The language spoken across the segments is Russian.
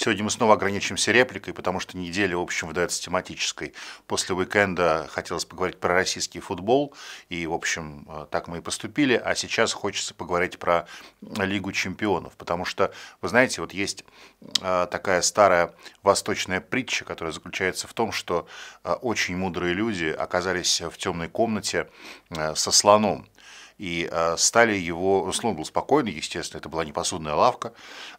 Сегодня мы снова ограничимся репликой, потому что неделя, в общем, выдается тематической. После уикенда хотелось поговорить про российский футбол, и, в общем, э, так мы и поступили. А сейчас хочется поговорить про Лигу чемпионов, потому что, вы знаете, вот есть э, такая старая восточная притча, которая заключается в том, что э, очень мудрые люди оказались в темной комнате со слоном и а, стали его, слон был спокойный, естественно, это была не посудная лавка,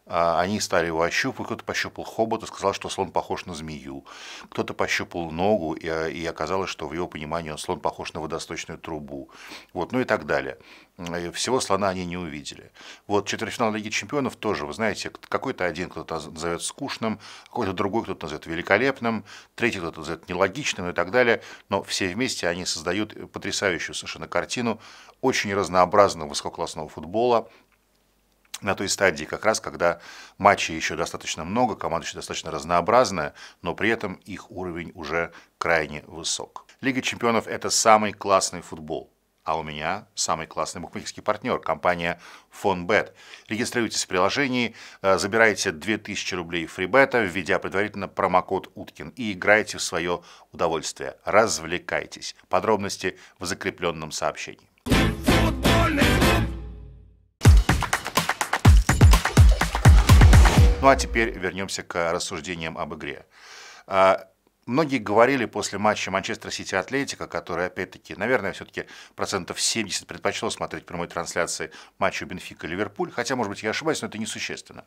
а, они стали его ощупывать, кто-то пощупал хобот и сказал, что слон похож на змею, кто-то пощупал ногу, а, и оказалось, что в его понимании он слон похож на водосточную трубу, вот, ну и так далее. Всего слона они не увидели. Вот четвертьфинал Лиги Чемпионов тоже, вы знаете, какой-то один кто-то назовет скучным, какой-то другой кто-то назовет великолепным, третий кто-то назовет нелогичным и так далее, но все вместе они создают потрясающую совершенно картину очень разнообразного высококлассного футбола, на той стадии как раз, когда матчей еще достаточно много, команда еще достаточно разнообразная, но при этом их уровень уже крайне высок. Лига чемпионов – это самый классный футбол. А у меня самый классный букмекерский партнер – компания FonBet. Регистрируйтесь в приложении, э, забирайте 2000 рублей фрибета, введя предварительно промокод «Уткин» и играйте в свое удовольствие. Развлекайтесь. Подробности в закрепленном сообщении. Ну а теперь вернемся к рассуждениям об игре. А, многие говорили после матча Манчестер Сити Атлетика, который, опять-таки, наверное, все-таки процентов 70 предпочло смотреть прямой трансляции матча Бенфика Ливерпуль, хотя, может быть, я ошибаюсь, но это несущественно.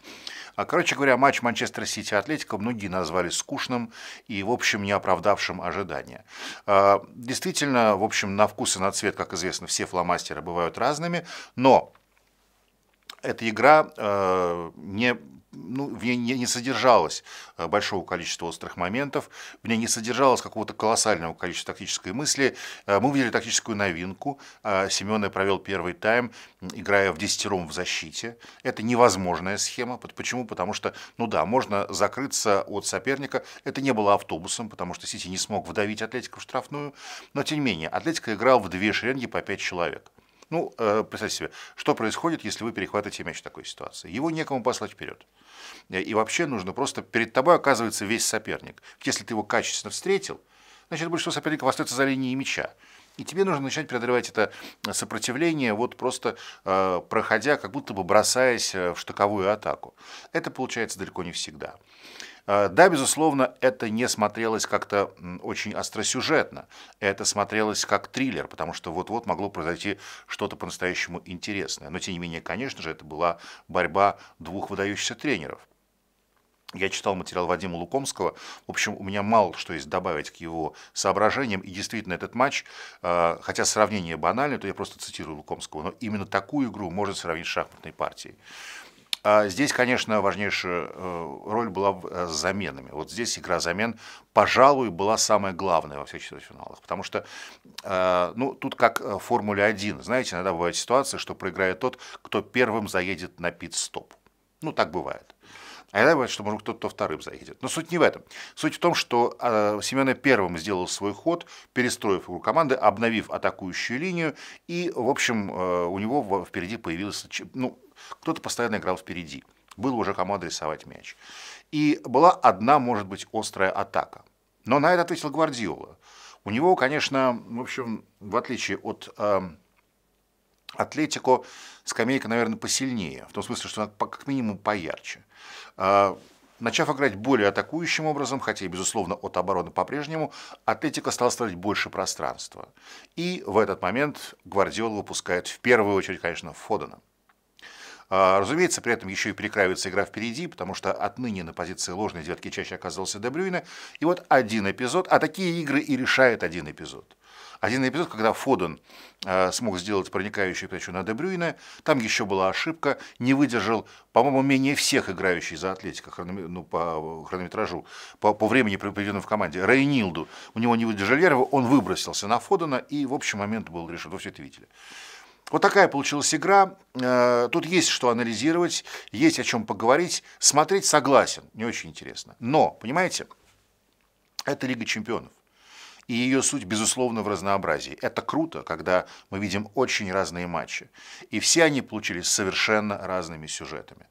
А, короче говоря, матч Манчестер Сити Атлетика многие назвали скучным и, в общем, не оправдавшим ожидания. А, действительно, в общем, на вкус и на цвет, как известно, все фломастеры бывают разными, но эта игра э, не ну, в ней не содержалось э, большого количества острых моментов, в ней не содержалось какого-то колоссального количества тактической мысли. Э, мы увидели тактическую новинку. Э, Семенович провел первый тайм, играя в десятером в защите. Это невозможная схема. Почему? Потому что, ну да, можно закрыться от соперника. Это не было автобусом, потому что Сити не смог вдавить Атлетику в штрафную. Но, тем не менее, Атлетика играл в две шеренги по пять человек. Ну, э, представьте себе, что происходит, если вы перехватываете мяч в такой ситуации? Его некому послать вперед. Э, и вообще нужно просто, перед тобой оказывается весь соперник. Если ты его качественно встретил, значит, большинство соперников остается за линией мяча. И тебе нужно начать преодолевать это э, сопротивление, вот просто э, проходя, как будто бы бросаясь в штыковую атаку. Это получается далеко не всегда. А, да, безусловно, это не смотрелось как-то очень остросюжетно. Это смотрелось как триллер, потому что вот-вот могло произойти что-то по-настоящему интересное. Но, тем не менее, конечно же, это была борьба двух выдающихся тренеров. Я читал материал Вадима Лукомского. В общем, у меня мало что есть добавить к его соображениям. И действительно, этот матч, а, хотя сравнение банальное, то я просто цитирую Лукомского, но именно такую игру можно сравнить с шахматной партией. А здесь, конечно, важнейшая э, роль была э, с заменами. Вот здесь игра замен, пожалуй, была самая главная во всех четвертьфиналах. Потому что, э, ну, тут как в Формуле-1. Знаете, иногда бывает ситуация, что проиграет тот, кто первым заедет на пит-стоп. Ну, так бывает. А иногда бывает, что может кто-то вторым заедет. Но суть не в этом. Суть в том, что а, Семене первым сделал свой ход, перестроив игру команды, обновив атакующую линию, и, в общем, э, у него впереди появилось... Ну, кто-то постоянно играл впереди. Было уже команда рисовать мяч. И была одна, может быть, острая атака. Но на это ответил Гвардиола. У него, конечно, в общем, в отличие от эм, Атлетико скамейка, наверное, посильнее, в том смысле, что она как минимум поярче. А, начав играть более атакующим образом, хотя и, безусловно, от обороны по-прежнему, Атлетика стала строить больше пространства. И в этот момент Гвардиол выпускает в первую очередь, конечно, Фодена. А, разумеется, при этом еще и перекраивается игра впереди, потому что отныне на позиции ложной девятки чаще оказывался Дебрюйна. И вот один эпизод, а такие игры и решает один эпизод. Один эпизод, когда Фоден а, смог сделать проникающую передачу на Дебрюйна, там еще была ошибка, не выдержал, по-моему, менее всех играющих за Атлетика ну, по хронометражу, по, по времени проведенному в команде, Рейнилду. У него не выдержали нервы, он выбросился на Фодена, и в общий момент был решен. Вы все это видели. Вот такая получилась игра. Э, тут есть что анализировать, есть о чем поговорить. Смотреть согласен, не очень интересно. Но, понимаете, это Лига чемпионов. И ее суть, безусловно, в разнообразии. Это круто, когда мы видим очень разные матчи. И все они получились совершенно разными сюжетами.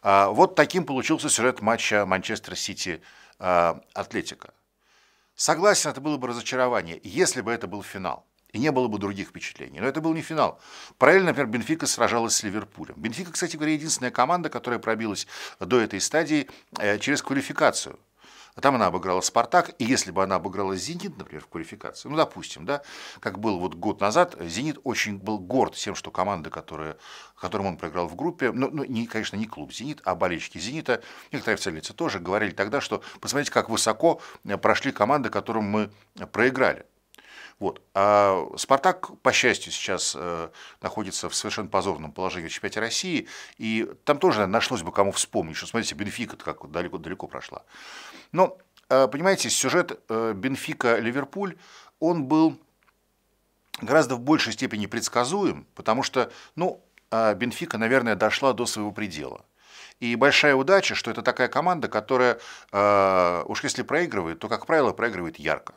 А, вот таким получился сюжет матча Манчестер Сити э, Атлетика. Согласен, это было бы разочарование, если бы это был финал и не было бы других впечатлений. Но это был не финал. Параллельно, например, Бенфика сражалась с Ливерпулем. Бенфика, кстати говоря, единственная команда, которая пробилась до этой стадии э, через квалификацию. Там она обыграла «Спартак», и если бы она обыграла «Зенит», например, в квалификации, ну, допустим, да, как был вот год назад, «Зенит» очень был горд тем, что команда, которая, которым он проиграл в группе, ну, ну не, конечно, не клуб «Зенит», а болельщики «Зенита», некоторые официальницы тоже говорили тогда, что посмотрите, как высоко прошли команды, которым мы проиграли. Вот. А «Спартак», по счастью, сейчас э, находится в совершенно позорном положении в чемпионате России, и там тоже нашлось бы кому вспомнить, что, смотрите, Бенфика как далеко-далеко прошла. Но, э, понимаете, сюжет э, Бенфика-Ливерпуль, он был гораздо в большей степени предсказуем, потому что, ну, а Бенфика, наверное, дошла до своего предела. И большая удача, что это такая команда, которая, уж если проигрывает, то, как правило, проигрывает ярко.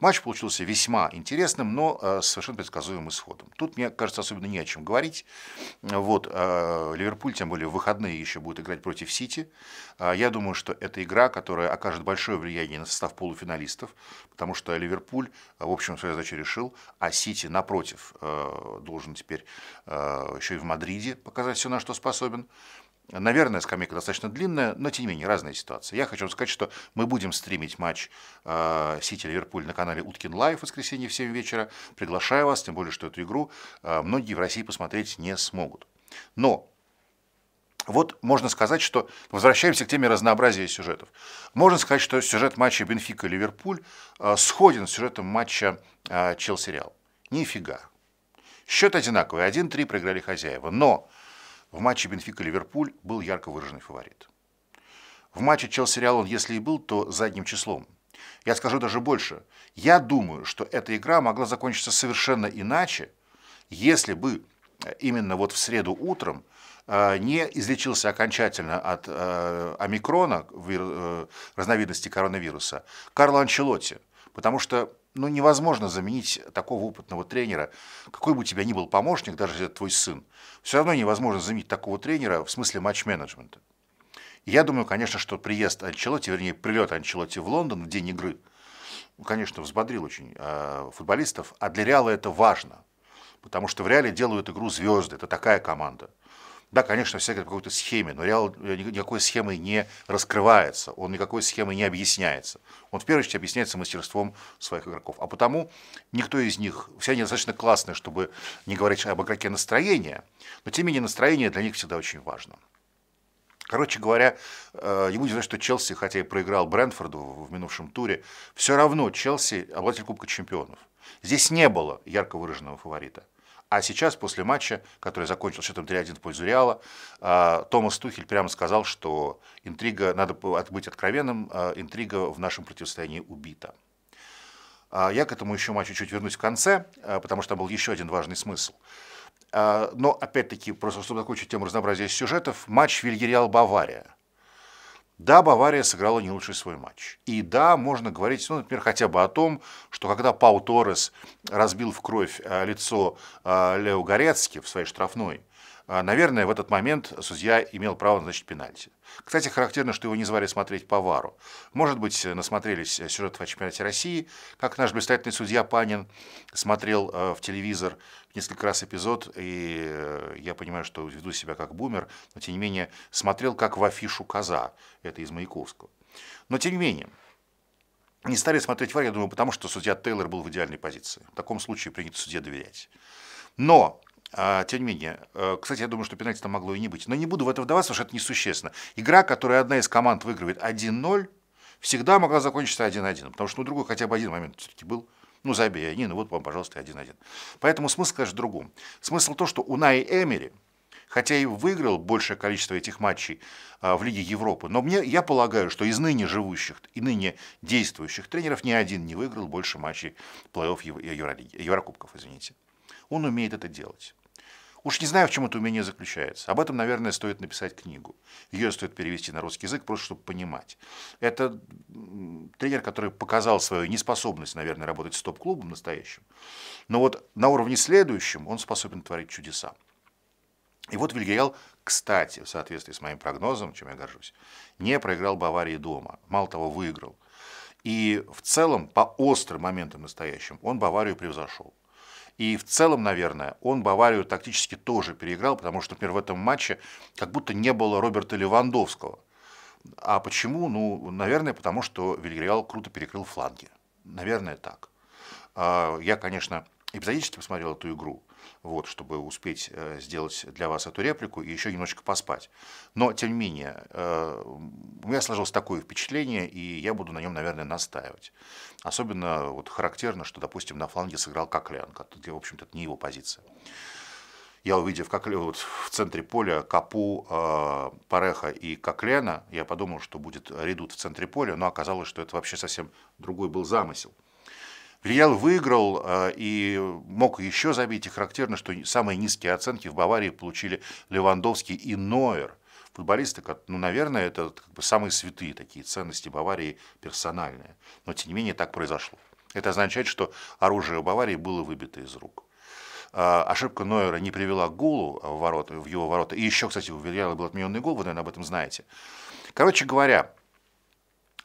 Матч получился весьма интересным, но э, совершенно предсказуемым исходом. Тут, мне кажется, особенно не о чем говорить. Вот, э, Ливерпуль, тем более в выходные еще будет играть против Сити. Э, я думаю, что это игра, которая окажет большое влияние на состав полуфиналистов, потому что Ливерпуль, в общем, свою задачу решил, а Сити, напротив, должен теперь еще и в Мадриде показать все, на что способен. Наверное, скамейка достаточно длинная, но тем не менее разные ситуации. Я хочу вам сказать, что мы будем стримить матч э, Сити-Ливерпуль на канале Уткин Лайв в воскресенье в 7 вечера. Приглашаю вас, тем более, что эту игру э, многие в России посмотреть не смогут. Но вот можно сказать, что возвращаемся к теме разнообразия сюжетов. Можно сказать, что сюжет матча Бенфика Ливерпуль э, сходен с сюжетом матча э, Челси-Реал. Нифига. Счет одинаковый, 1-3 проиграли хозяева. Но в матче Бенфика-Ливерпуль был ярко выраженный фаворит. В матче Челси-Реал он, если и был, то задним числом. Я скажу даже больше. Я думаю, что эта игра могла закончиться совершенно иначе, если бы э, именно вот в среду утром э, не излечился окончательно от э, омикрона, э, разновидности коронавируса, Карло Анчелотти. Потому что ну, невозможно заменить такого опытного тренера, какой бы у тебя ни был помощник, даже если это твой сын. Все равно невозможно заменить такого тренера в смысле матч-менеджмента. Я думаю, конечно, что приезд Анчелоти, вернее, прилет Анчелоти в Лондон в день игры, ну, конечно, взбодрил очень э, футболистов, а для Реала это важно, потому что в Реале делают игру звезды, это такая команда. Да, конечно, все говорят о какой-то схеме, но Реал э, никакой схемой не раскрывается, он никакой схемой не объясняется. Он в первую очередь объясняется мастерством своих игроков. А потому никто из них, все они достаточно классные, чтобы не говорить об игроке настроения, но тем не менее настроение для них всегда очень важно. Короче говоря, э, не будем знать, что Челси, хотя и проиграл Брэнфорду в минувшем туре, все равно Челси обладатель Кубка Чемпионов. Здесь не было ярко выраженного фаворита. А сейчас, после матча, который закончил счетом 3-1 в пользу Реала, а, Томас Тухель прямо сказал, что интрига, надо быть откровенным, а, интрига в нашем противостоянии убита. А, я к этому еще матчу чуть вернусь в конце, потому что там был еще один важный смысл. Но, опять-таки, просто чтобы закончить тему разнообразия сюжетов, матч Вильяреал-Бавария – да, Бавария сыграла не лучший свой матч. И да, можно говорить, ну, например, хотя бы о том, что когда Пау Торрес разбил в кровь э, лицо э, Лео Горецки в своей штрафной, а, наверное, в этот момент судья имел право назначить пенальти. Кстати, характерно, что его не звали смотреть по ВАРу. Может быть, э, насмотрелись э, сюжетов о чемпионате России, как наш блистательный судья Панин смотрел э, в телевизор несколько раз эпизод, и я понимаю, что веду себя как бумер, но тем не менее смотрел как в афишу «Коза», это из Маяковского. Но тем не менее, не стали смотреть ВАР, я думаю, потому что судья Тейлор был в идеальной позиции. В таком случае принято судье доверять. Но а, тем не менее, э, кстати, я думаю, что пенальти там могло и не быть. Но не буду в это вдаваться, потому что это несущественно. Игра, которая одна из команд выигрывает 1-0, всегда могла закончиться 1-1, потому что у ну, другой хотя бы один момент все-таки был. Ну, забей они, ну вот вам, пожалуйста, 1-1. Поэтому смысл, конечно, в другом. Смысл то, что у Эмери, хотя и выиграл большее количество этих матчей а, в Лиге Европы, но мне, я полагаю, что из ныне живущих и ныне действующих тренеров ни один не выиграл больше матчей плей-офф Евролиги, Еврокубков, извините. Он умеет это делать. Уж не знаю, в чем это умение заключается. Об этом, наверное, стоит написать книгу. Ее стоит перевести на русский язык, просто чтобы понимать. Это тренер, который показал свою неспособность, наверное, работать с топ-клубом настоящим. Но вот на уровне следующем он способен творить чудеса. И вот Вильгеял, кстати, в соответствии с моим прогнозом, чем я горжусь, не проиграл Баварии дома. Мало того, выиграл. И в целом, по острым моментам настоящим, он Баварию превзошел. И в целом, наверное, он Баварию тактически тоже переиграл, потому что, например, в этом матче как будто не было Роберта Левандовского. А почему? Ну, наверное, потому что Вильяреал круто перекрыл фланги. Наверное, так. А, я, конечно, эпизодически посмотрел эту игру, вот, чтобы успеть э, сделать для вас эту реплику и еще немножечко поспать. Но, тем не менее, э, у меня сложилось такое впечатление, и я буду на нем, наверное, настаивать. Особенно вот характерно, что, допустим, на фланге сыграл Коклянка, где, в общем-то, это не его позиция. Я увидев как, вот, в центре поля Капу, э, Пареха и Коклена, я подумал, что будет редут в центре поля, но оказалось, что это вообще совсем другой был замысел. Вильял выиграл а, и мог еще забить. И характерно, что самые низкие оценки в Баварии получили Левандовский и Нойер. Футболисты, ну, наверное, это как бы самые святые такие ценности Баварии персональные. Но, тем не менее, так произошло. Это означает, что оружие Баварии было выбито из рук. А, ошибка Нойера не привела к голу в, ворота, в его ворота. И еще, кстати, у Вильяла был отмененный гол, вы, наверное, об этом знаете. Короче говоря,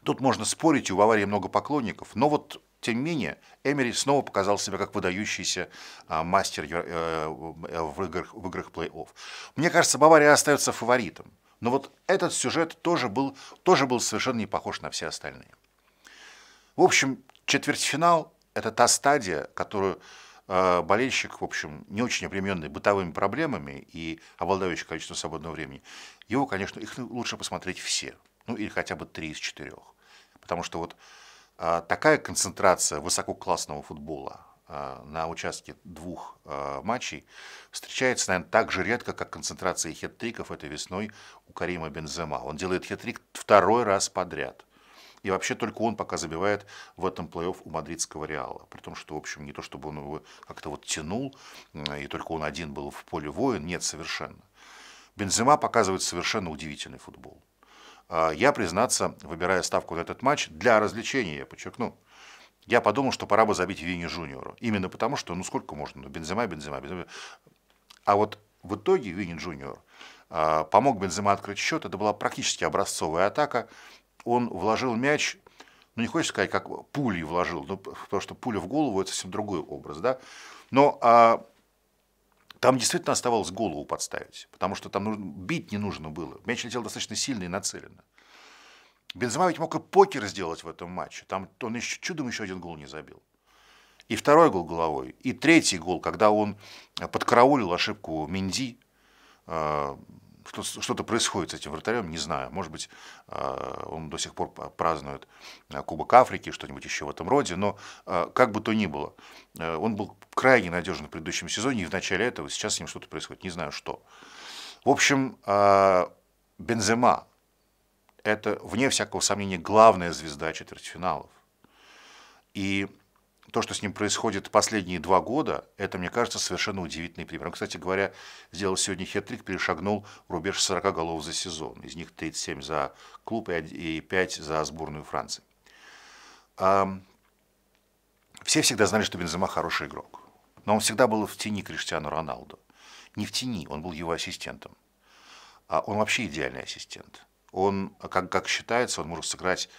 Тут можно спорить, у Баварии много поклонников, но вот тем не менее, Эмери снова показал себя как выдающийся а, мастер э, э, в играх, в играх плей-офф. Мне кажется, Бавария остается фаворитом. Но вот этот сюжет тоже был, тоже был совершенно не похож на все остальные. В общем, четвертьфинал – это та стадия, которую э, болельщик, в общем, не очень обремененный бытовыми проблемами и обладающий количеством свободного времени, его, конечно, их лучше посмотреть все. Ну, или хотя бы три из четырех. Потому что вот а, такая концентрация высококлассного футбола а, на участке двух а, матчей встречается, наверное, так же редко, как концентрация хет-триков этой весной у Карима Бензема. Он делает хет-трик второй раз подряд. И вообще только он пока забивает в этом плей-офф у мадридского Реала. При том, что, в общем, не то чтобы он его как-то вот тянул, и только он один был в поле воин, нет, совершенно. Бензема показывает совершенно удивительный футбол. А я, признаться, выбирая ставку на этот матч, для развлечения, я подчеркну, я подумал, что пора бы забить Вини Джуниору. Именно потому, что ну сколько можно, ну Бензема, Бензема, Бензема. А вот в итоге Вини Джуниор а, помог Бензема открыть счет. Это была практически образцовая атака. Он вложил мяч, ну не хочется сказать, как пулей вложил, ну, потому что пуля в голову – это совсем другой образ, да. Но а, там действительно оставалось голову подставить, потому что там бить не нужно было. Мяч летел достаточно сильно и нацеленно. Бензема ведь мог и покер сделать в этом матче. Там он еще чудом еще один гол не забил. И второй гол головой, и третий гол, когда он подкараулил ошибку Минди, э, что-то происходит с этим вратарем, не знаю. Может быть, а, он до сих пор празднует а, Кубок Африки, что-нибудь еще в этом роде. Но а, как бы то ни было, э, он был крайне надежен в предыдущем сезоне, и в начале этого сейчас с ним что-то происходит. Не знаю, что. В общем, Бензема – это, вне всякого сомнения, главная звезда четвертьфиналов. И то, что с ним происходит последние два года, это, мне кажется, совершенно удивительный пример. Он, кстати говоря, сделал сегодня хет-трик, перешагнул рубеж 40 голов за сезон. Из них 37 за клуб и 5 за сборную Франции. Все всегда знали, что Бензема хороший игрок. Но он всегда был в тени Криштиану Роналду. Не в тени, он был его ассистентом. а Он вообще идеальный ассистент. Он, как, как считается, он может сыграть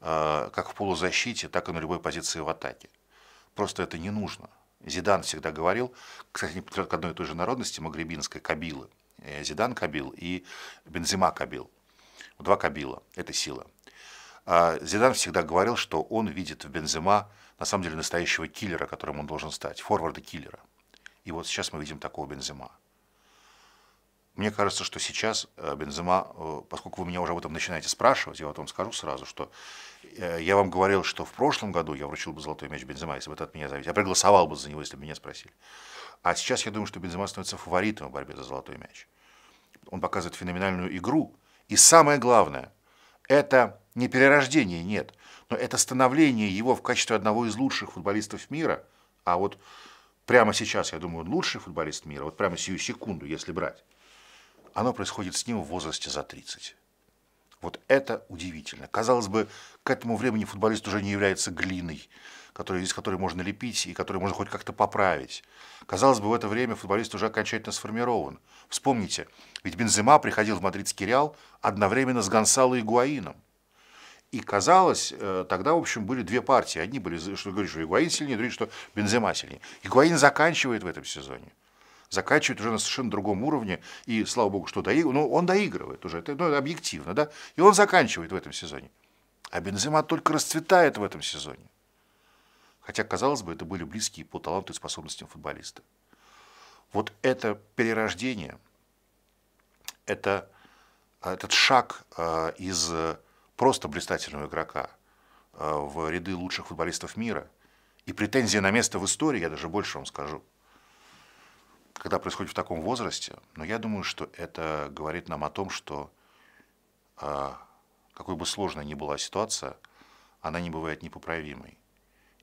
а, как в полузащите, так и на любой позиции в атаке. Просто это не нужно. Зидан всегда говорил, кстати, не к одной и той же народности, магрибинской Кабилы. Э, Зидан Кабил и Бензима Кабил. Два Кабила – это сила. А Зидан всегда говорил, что он видит в Бензима на самом деле настоящего киллера, которым он должен стать, форварда-киллера. И вот сейчас мы видим такого Бензима. Мне кажется, что сейчас э, Бензема, э, поскольку вы меня уже об этом начинаете спрашивать, я вам скажу сразу, что э, я вам говорил, что в прошлом году я вручил бы золотой мяч Бензема, если бы это от меня зависело. Я проголосовал бы за него, если бы меня спросили. А сейчас я думаю, что Бензема становится фаворитом в борьбе за золотой мяч. Он показывает феноменальную игру. И самое главное, это не перерождение, нет, но это становление его в качестве одного из лучших футболистов мира. А вот прямо сейчас, я думаю, он лучший футболист мира, вот прямо сию секунду, если брать. Оно происходит с ним в возрасте за 30. Вот это удивительно. Казалось бы, к этому времени футболист уже не является глиной, который, из которой можно лепить и который можно хоть как-то поправить. Казалось бы, в это время футболист уже окончательно сформирован. Вспомните, ведь Бензема приходил в мадридский Реал одновременно с Гонсало и Гуаином. И казалось, э, тогда, в общем, были две партии. Одни были, что говоришь, что Игуаин сильнее, другие, что Бензема сильнее. Игуаин заканчивает в этом сезоне закачивает уже на совершенно другом уровне, и, слава богу, что доигрывает, ну, он доигрывает уже, это, ну, объективно, да, и он заканчивает в этом сезоне. А Бензема только расцветает в этом сезоне. Хотя, казалось бы, это были близкие по таланту и способностям футболисты. Вот это перерождение, это, а, этот шаг а, из просто блистательного игрока а, в ряды лучших футболистов мира и претензии на место в истории, я даже больше вам скажу – когда происходит в таком возрасте, но я думаю, что это говорит нам о том, что а, какой бы сложной ни была ситуация, она не бывает непоправимой.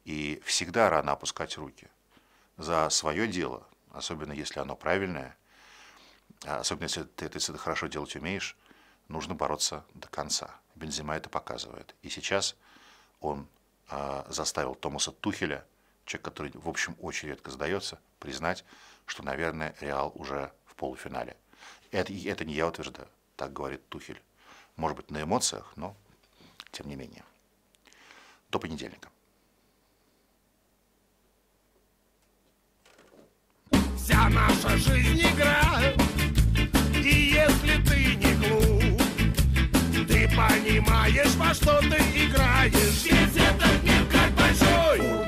И всегда рано опускать руки за свое дело, особенно если оно правильное, а, особенно если ты, если ты хорошо делать умеешь, нужно бороться до конца. Бензима это показывает. И сейчас он а, заставил Томаса Тухеля, человек, который, в общем, очень редко сдается, признать, что, наверное, Реал уже в полуфинале. Это, это не я утверждаю, так говорит Тухель. Может быть, на эмоциях, но тем не менее. До понедельника. Вся наша жизнь игра, и если ты не глуп, ты понимаешь, во что ты играешь. Весь этот мир как большой